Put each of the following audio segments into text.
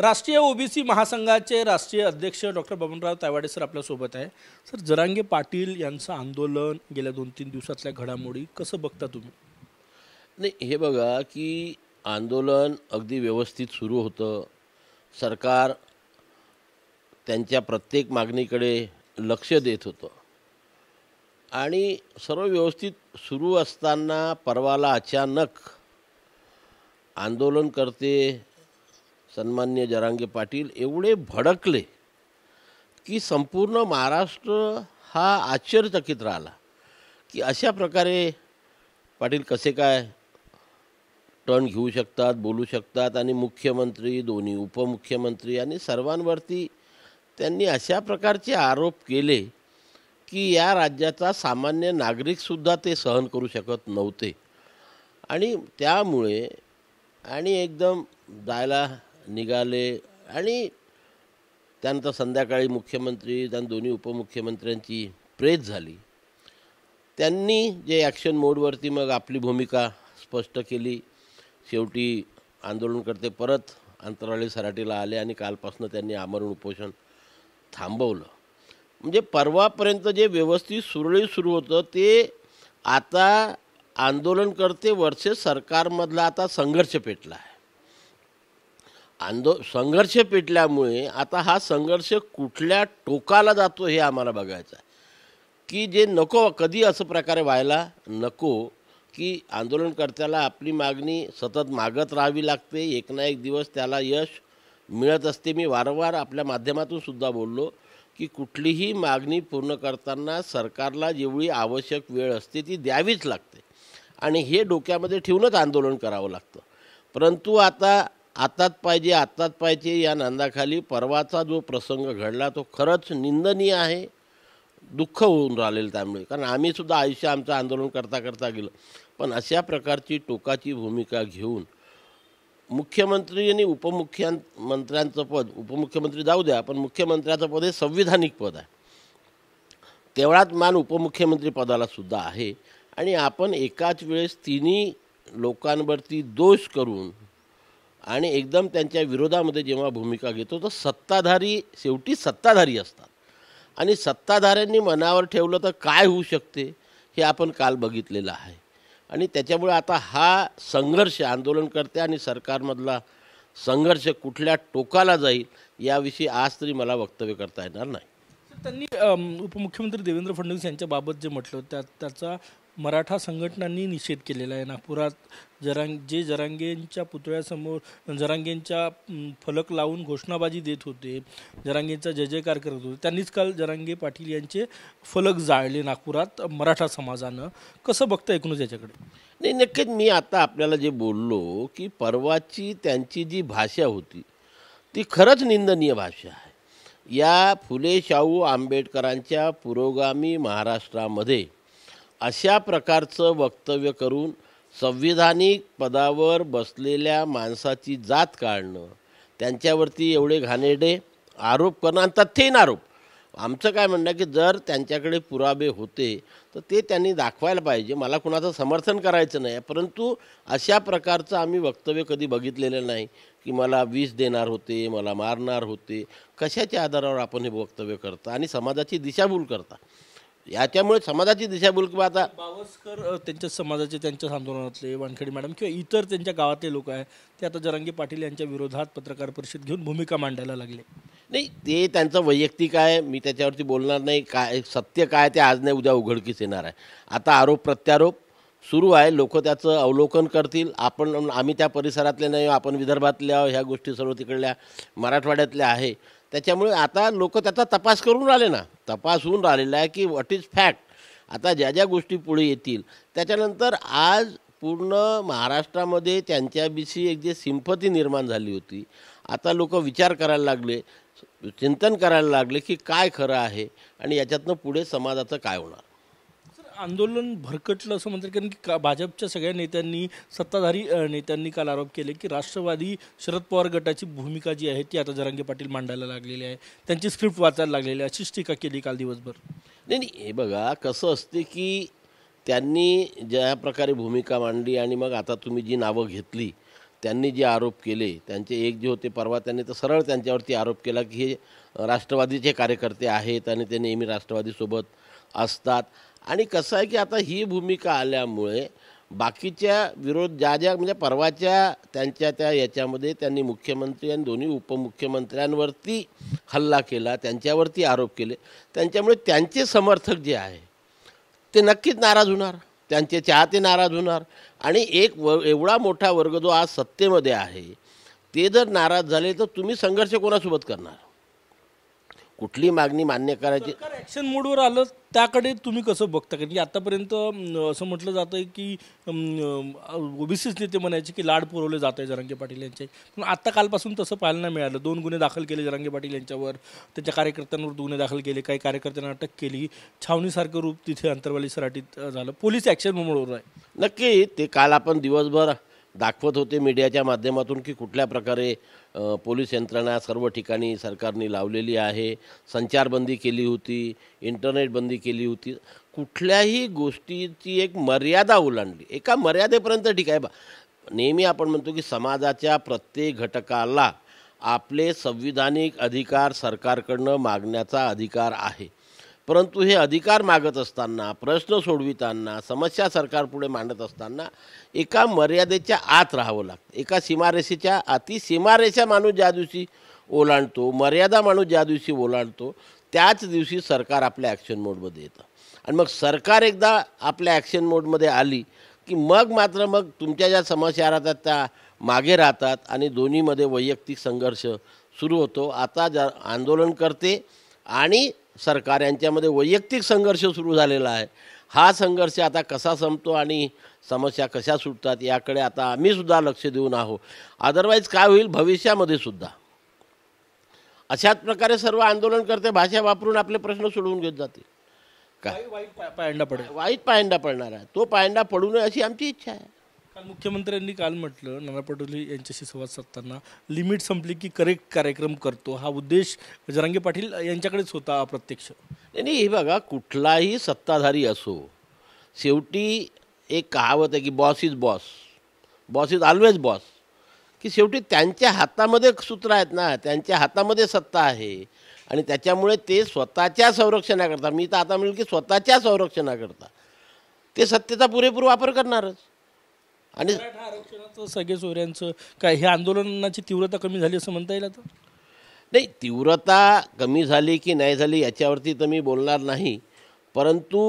राष्ट्रीय ओबीसी महासंघाचे राष्ट्रीय अध्यक्ष डॉक्टर बबनराव तायवाडे सर आपल्यासोबत आहे सर जरांगे पाटील यांचं आंदोलन गेल्या दोन तीन दिवसातल्या घडामोडी कसं बघता तुम्ही नाही हे बघा की आंदोलन अगदी व्यवस्थित सुरू होतं सरकार त्यांच्या प्रत्येक मागणीकडे लक्ष देत होतं आणि सर्व व्यवस्थित सुरू असताना परवाला अचानक आंदोलन करते सन्मान्य जरांगे पाटील एवढे भडकले की संपूर्ण महाराष्ट्र हा आश्चर्यचकित राहिला की अशा प्रकारे पाटील कसे काय टर्न घेऊ शकतात बोलू शकतात आणि मुख्यमंत्री दोन्ही उपमुख्यमंत्री आणि सर्वांवरती त्यांनी अशा प्रकारचे आरोप केले की या राज्याचा सामान्य नागरिकसुद्धा ते सहन करू शकत नव्हते आणि त्यामुळे आणि एकदम जायला निघाले आणि त्यानंतर संध्याकाळी मुख्यमंत्री त्या दोन्ही उपमुख्यमंत्र्यांची प्रेत झाली त्यांनी जे ॲक्शन मोडवरती मग आपली भूमिका स्पष्ट केली शेवटी आंदोलनकर्ते परत अंतराळी सराटीला आले आणि कालपासून त्यांनी आमरण उपोषण थांबवलं म्हणजे परवापर्यंत जे व्यवस्थित सुरळीत सुरू होतं ते आता आंदोलनकर्ते वर्षे सरकारमधला आता संघर्ष पेटला आहे आंदो संघर्ष पेटल्यामुळे आता हा संघर्ष कुठल्या टोकाला जातो हे आम्हाला बघायचं आहे की जे नको कधी असं प्रकारे व्हायला नको की आंदोलनकर्त्याला आपली मागणी सतत मागत राहावी लागते एक ना एक दिवस त्याला यश मिळत असते मी वारंवार आपल्या माध्यमातून सुद्धा बोललो की कुठलीही मागणी पूर्ण करताना सरकारला जेवढी आवश्यक वेळ असते ती द्यावीच लागते आणि हे डोक्यामध्ये ठेवूनच आंदोलन करावं लागतं परंतु आता आत्ताच पाहिजे आत्ताच पाहिजे या नंदाखाली परवाचा जो प्रसंग घडला तो खरंच निंदनीय आहे दुःख होऊन राहिलेलं त्यामुळे कारण आम्हीसुद्धा आयुष्य आमचं आंदोलन करता करता गेलं पण अशा प्रकारची टोकाची भूमिका घेऊन मुख्यमंत्री आणि उपमुख्यमंत्र्यांचं पद उपमुख्यमंत्री जाऊ द्या पण मुख्यमंत्र्याचं पद हे संविधानिक पद आहे तेवढाच मान उपमुख्यमंत्री पदाला सुद्धा आहे आणि आपण एकाच वेळेस तिन्ही लोकांवरती दोष करून आणि एकदम त्यांच्या विरोधामध्ये जेव्हा भूमिका घेतो तर सत्ताधारी शेवटी सत्ताधारी असतात आणि सत्ताधाऱ्यांनी मनावर ठेवलं तर काय होऊ शकते हे आपण काल बघितलेलं आहे आणि त्याच्यामुळे आता हा संघर्ष आंदोलनकर्ते आणि सरकारमधला संघर्ष कुठल्या टोकाला जाईल याविषयी आज तरी मला वक्तव्य करता येणार नाही त्यांनी उपमुख्यमंत्री देवेंद्र फडणवीस यांच्याबाबत जे म्हटलं त्या त्याचा मराठा संघटनांनी निषेध केलेला आहे नागपुरात जरांग जे जरांगेंच्या पुतळ्यासमोर जरांगेंच्या फलक लावून घोषणाबाजी देत होते जरांगेंचा जय जयकार करत होते त्यांनीच काल जरांगे पाटील यांचे फलक जाळले नागपुरात मराठा समाजानं कसं बघतं एकूणच याच्याकडे नाही नक्कीच मी आता आपल्याला जे बोललो की परवाची त्यांची जी भाषा होती ती खरंच निंदनीय भाषा आहे या फुले शाहू आंबेडकरांच्या पुरोगामी महाराष्ट्रामध्ये अशा प्रकारचं वक्तव्य करून संविधानिक पदावर बसलेल्या माणसाची जात काढणं त्यांच्यावरती एवढे घाणेडे आरोप करणं आणि तथ्यहीन आरोप आमचं काय म्हणणं की जर त्यांच्याकडे पुरावे होते तर ते त्यांनी दाखवायला पाहिजे मला कुणाचं समर्थन करायचं नाही परंतु अशा प्रकारचं आम्ही वक्तव्य कधी बघितलेलं नाही की मला वीज देणार होते मला मारणार होते कशाच्या आधारावर आपण हे वक्तव्य करता आणि समाजाची दिशाभूल करता याच्यामुळे समाजाची दिशाभूल आता बावस्कर त्यांच्या समाजाचे त्यांच्या आंदोलनातले वानखेडे मॅडम किंवा इतर त्यांच्या गावातले लोक आहेत ते आता जरंगी पाटील यांच्या विरोधात पत्रकार परिषद घेऊन भूमिका मांडायला लागले नाही ते त्यांचं वैयक्तिक आहे मी त्याच्यावरती बोलणार नाही काय सत्य काय ते आज नाही उद्या उघडकीस येणार आहे आता आरोप प्रत्यारोप सुरू आहे लोक त्याचं अवलोकन करतील आपण आम्ही त्या परिसरातले नाही आपण विदर्भातल्या ह्या गोष्टी सर्व तिकडल्या मराठवाड्यातल्या आहे त्याच्यामुळे आता लोक त्याचा तपास करून राहिले ना तपास होऊन राहिलेला आहे की व्हॉट इज फॅक्ट आता ज्या ज्या गोष्टी पुढे येतील त्याच्यानंतर आज पूर्ण महाराष्ट्रामध्ये त्यांच्याविषयी एक जे सिंपती निर्माण झाली होती आता लोक विचार करायला लागले चिंतन करायला लागले की काय खरं आहे आणि याच्यातनं पुढे समाजाचं काय होणार आंदोलन भरकटलं असं म्हणतात कारण की भाजपच्या सगळ्या नेत्यांनी सत्ताधारी नेत्यांनी काल आरोप केले की राष्ट्रवादी शरद पवार गटाची भूमिका जी आहे ती आता जरांगे पाटील मांडायला लागलेली आहे त्यांची स्क्रिप्ट वाचायला लागलेली आहे अशीच टीका केली काल दिवसभर नाही नाही हे बघा कसं असते की त्यांनी ज्या प्रकारे भूमिका मांडली आणि मग आता तुम्ही जी नावं घेतली त्यांनी जे आरोप केले त्यांचे एक जे होते परवा त्यांनी तर सरळ त्यांच्यावरती आरोप केला की हे राष्ट्रवादीचे कार्यकर्ते आहेत आणि ते नेहमी राष्ट्रवादीसोबत असतात आणि कसं आहे की आता ही भूमिका आल्यामुळे बाकीच्या विरोध ज्या ज्या म्हणजे परवाच्या त्यांच्या त्या याच्यामध्ये त्यांनी मुख्यमंत्री आणि दोन्ही उपमुख्यमंत्र्यांवरती हल्ला केला त्यांच्यावरती आरोप केले त्यांच्यामुळे त्यांचे समर्थक जे आहे ते नक्कीच नाराज होणार त्यांचे चाहते नाराज होणार आणि एक व एवढा मोठा वर्ग जो आज सत्तेमध्ये आहे ते जर नाराज झाले तर तुम्ही संघर्ष कोणासोबत करणार कुठली मागणी मान्य करायची ॲक्शन मोडवर आलं त्याकडे तुम्ही कसं बघता कारण की आतापर्यंत असं म्हटलं जातं आहे की ओबीसीच नेते म्हणायचे की लाड पुरवले जात आहे जरांगे पाटील यांचे पण आता कालपासून तसं पाहायला नाही मिळालं दोन गुन्हे दाखल केले जरांगे पाटील यांच्यावर त्यांच्या कार्यकर्त्यांवर गुन्हे दाखल केले काही कार्यकर्त्यांना अटक केली छावणीसारखं रूप तिथे अंतरवाली सराटीत झालं पोलीस ॲक्शन मोडवर आहे नक्की ते काल आपण दिवसभर दाखवत होते मीडियाच्या माध्यमातून की कुठल्या प्रकारे पोलीस यंत्रणा सर्व ठिकाणी सरकारने लावलेली आहे संचारबंदी केली होती इंटरनेट बंदी केली होती कुठल्याही गोष्टीची एक मर्यादा ओलांडली एका मर्यादेपर्यंत ठीक आहे बा नेहमी आपण म्हणतो की समाजाच्या प्रत्येक घटकाला आपले संविधानिक अधिकार सरकारकडनं मागण्याचा अधिकार आहे परंतु हे अधिकार मागत असताना प्रश्न सोडविताना समस्या सरकारपुढे मांडत असताना एका मर्यादेच्या आत राहावं लागतं एका सीमारेषेच्या आती सीमारेषा माणूस ज्या दिवशी ओलांडतो मर्यादा माणूस ज्या दिवशी ओलांडतो त्याच दिवशी सरकार आपल्या ॲक्शन मोडमध्ये येतं आणि मग सरकार एकदा आपल्या ॲक्शन मोडमध्ये आली की मग मात्र मग तुमच्या ज्या समस्या राहतात त्या मागे राहतात आणि दोन्हीमध्ये वैयक्तिक संघर्ष सुरू होतो आता ज आंदोलन करते आणि सरकार यांच्यामध्ये वैयक्तिक संघर्ष सुरू झालेला आहे हा संघर्ष आता कसा संपतो आणि समस्या कशा सुटतात याकडे आता आम्ही सुद्धा लक्ष देऊन आहोत अदरवाईज काय होईल भविष्यामध्ये सुद्धा अशाच प्रकारे सर्व आंदोलन करते भाषा वापरून आपले प्रश्न सोडवून घेत जातील काय वाईट पायंडा पडेल वाईट पायंडा पडणार आहे तो पायंडा पडू नये अशी आमची इच्छा आहे काल मुख्यमंत्र्यांनी काल म्हटलं नाना पटोले यांच्याशी संवाद साधताना लिमिट संपली की करेक्ट कार्यक्रम करतो हा उद्देश जरांगे पाटील यांच्याकडेच होता अप्रत्यक्ष नाही नाही हे बघा कुठलाही सत्ताधारी असो शेवटी एक कहावत आहे की boss is boss boss is always boss की शेवटी त्यांच्या हातामध्ये सूत्र आहेत ना त्यांच्या हातामध्ये सत्ता आहे आणि त्याच्यामुळे ते स्वतःच्या संरक्षणाकरता मी तर आता म्हणेल की स्वतःच्या संरक्षणाकरता ते सत्तेचा पुरेपूर वापर करणारच आणि आरक्षणाचं सगळे चोऱ्यांचं काय हे आंदोलनाची तीव्रता कमी झाली असं म्हणता येईल आता नाही तीव्रता कमी झाली की नाही झाली याच्यावरती तर मी बोलणार नाही परंतु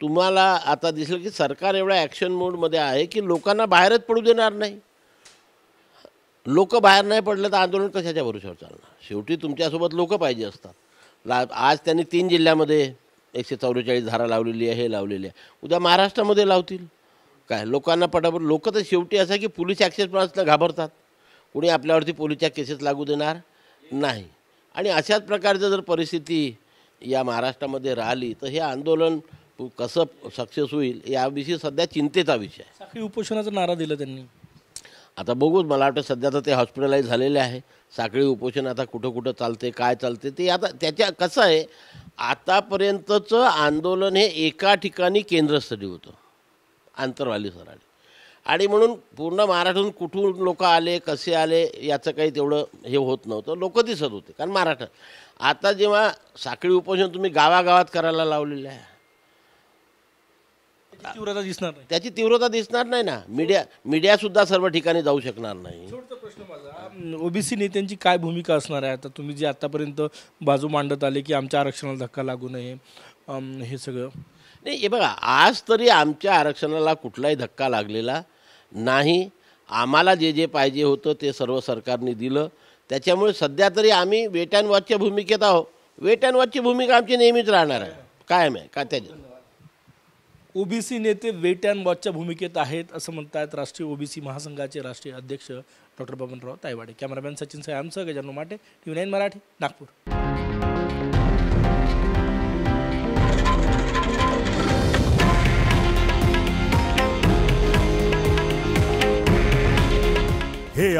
तुम्हाला आता दिसलं की सरकार एवढ्या ॲक्शन मोडमध्ये आहे की लोकांना बाहेरच पडू देणार नाही लोक बाहेर नाही पडलं तर आंदोलन कशाच्या भरोशावर चालणार शेवटी तुमच्यासोबत लोक पाहिजे असतात ला आज त्यांनी तीन जिल्ह्यामध्ये एकशे चौवेचाळीस धारा लावलेली आहे हे लावलेली आहे उद्या महाराष्ट्रामध्ये लावतील काय लोकांना पटापट लोक तर शेवटी असं की पोलीस ॲक्सेसला घाबरतात कुणी आपल्यावरती पोलीसच्या केसेस लागू देणार नाही आणि अशाच प्रकारचं जर परिस्थिती या महाराष्ट्रामध्ये राहिली तर हे आंदोलन कसं सक्सेस होईल याविषयी सध्या चिंतेचा विषय साखळी उपोषणाचा नारा दिला त्यांनी आता बघूच मला वाटतं सध्या तर ते हॉस्पिटलाइज झालेले आहे साखळी उपोषण आता कुठं कुठं चालते काय चालते ते आता त्याच्या कसं आहे आतापर्यंतचं आंदोलन हे एका ठिकाणी केंद्रस्थळी होतं आंतरवाली आले आणि म्हणून पूर्ण महाराष्ट्रातून कुठून लोक आले कसे आले याचं काही तेवढं हे होत नव्हतं लोक दिसत होते कारण महाराष्ट्र आता जेव्हा साखळी उपोषण तुम्ही गावागावात करायला लावलेलं आहे तीव्रता दिसणार नाही त्याची तीव्रता दिसणार नाही ना मीडिया मीडिया सुद्धा सर्व ठिकाणी जाऊ शकणार नाही ओबीसी नेत्यांची काय भूमिका असणार आहे आता तुम्ही जे आतापर्यंत बाजू मांडत आले की आमच्या आरक्षणाला धक्का लागू नये हे सगळं नाही हे बघा आज तरी आमच्या आरक्षणाला कुठलाही धक्का लागलेला नाही आम्हाला जे जे पाहिजे होतं ते सर्व सरकारने दिलं त्याच्यामुळे सध्या तरी आम्ही वेट अँड वॉचच्या भूमिकेत आहोत वेट अँड वॉचची भूमिका आमची नेहमीच राहणार आहे कायम आहे का त्याच्या ओबीसी नेते वेट अँड वॉचच्या भूमिकेत आहेत असं म्हणतात राष्ट्रीय ओबीसी महासंघाचे राष्ट्रीय अध्यक्ष डॉक्टर बबनराव तायवाडे कॅमेरामॅन सचिन आमचं गजानू माटे टी नाईन मराठी नागपूर